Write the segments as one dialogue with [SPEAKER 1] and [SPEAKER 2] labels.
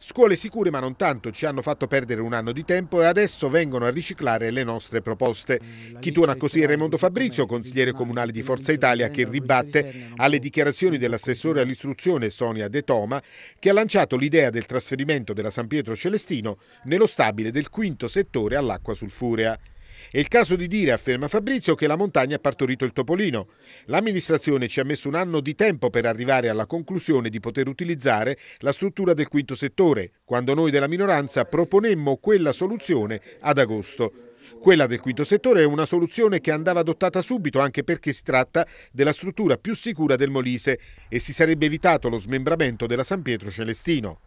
[SPEAKER 1] Scuole sicure ma non tanto ci hanno fatto perdere un anno di tempo e adesso vengono a riciclare le nostre proposte. Eh, Chi tuona così è Raimondo Fabrizio, consigliere comunale di Forza Italia, che ribatte alle dichiarazioni dell'assessore all'istruzione Sonia De Toma, che ha lanciato l'idea del trasferimento della San Pietro Celestino nello stabile del quinto settore all'acqua sulfurea. È il caso di dire, afferma Fabrizio, che la montagna ha partorito il topolino. L'amministrazione ci ha messo un anno di tempo per arrivare alla conclusione di poter utilizzare la struttura del quinto settore, quando noi della minoranza proponemmo quella soluzione ad agosto. Quella del quinto settore è una soluzione che andava adottata subito anche perché si tratta della struttura più sicura del Molise e si sarebbe evitato lo smembramento della San Pietro Celestino.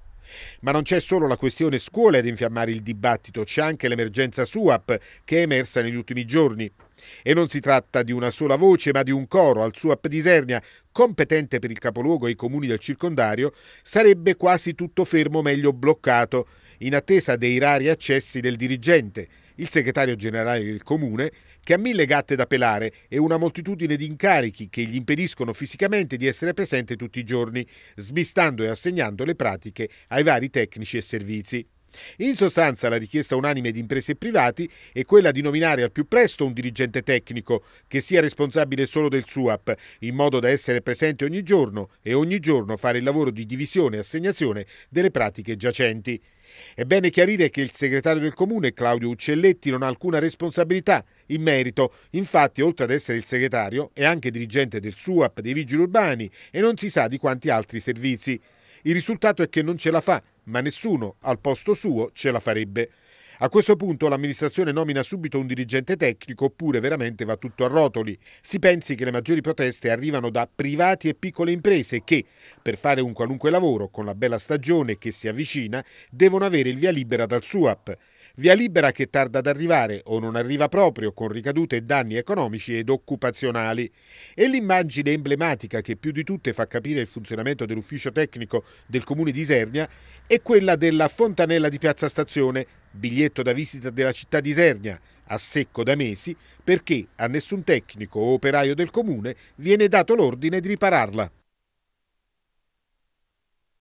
[SPEAKER 1] Ma non c'è solo la questione scuole ad infiammare il dibattito, c'è anche l'emergenza SUAP che è emersa negli ultimi giorni. E non si tratta di una sola voce, ma di un coro al SUAP di Isernia, competente per il capoluogo e i comuni del circondario, sarebbe quasi tutto fermo, meglio bloccato, in attesa dei rari accessi del dirigente, il segretario generale del comune, che ha mille gatte da pelare e una moltitudine di incarichi che gli impediscono fisicamente di essere presente tutti i giorni, sbistando e assegnando le pratiche ai vari tecnici e servizi. In sostanza la richiesta unanime di imprese e privati è quella di nominare al più presto un dirigente tecnico che sia responsabile solo del SUAP, in modo da essere presente ogni giorno e ogni giorno fare il lavoro di divisione e assegnazione delle pratiche giacenti. È bene chiarire che il segretario del comune, Claudio Uccelletti, non ha alcuna responsabilità in merito. Infatti, oltre ad essere il segretario, è anche dirigente del SUAP, dei vigili urbani e non si sa di quanti altri servizi. Il risultato è che non ce la fa, ma nessuno al posto suo ce la farebbe. A questo punto l'amministrazione nomina subito un dirigente tecnico oppure veramente va tutto a rotoli. Si pensi che le maggiori proteste arrivano da privati e piccole imprese che, per fare un qualunque lavoro con la bella stagione che si avvicina, devono avere il via libera dal SUAP. Via libera che tarda ad arrivare o non arriva proprio con ricadute e danni economici ed occupazionali. E l'immagine emblematica che più di tutte fa capire il funzionamento dell'ufficio tecnico del comune di Isernia è quella della fontanella di Piazza Stazione, biglietto da visita della città di Isernia, a secco da mesi, perché a nessun tecnico o operaio del comune viene dato l'ordine di ripararla.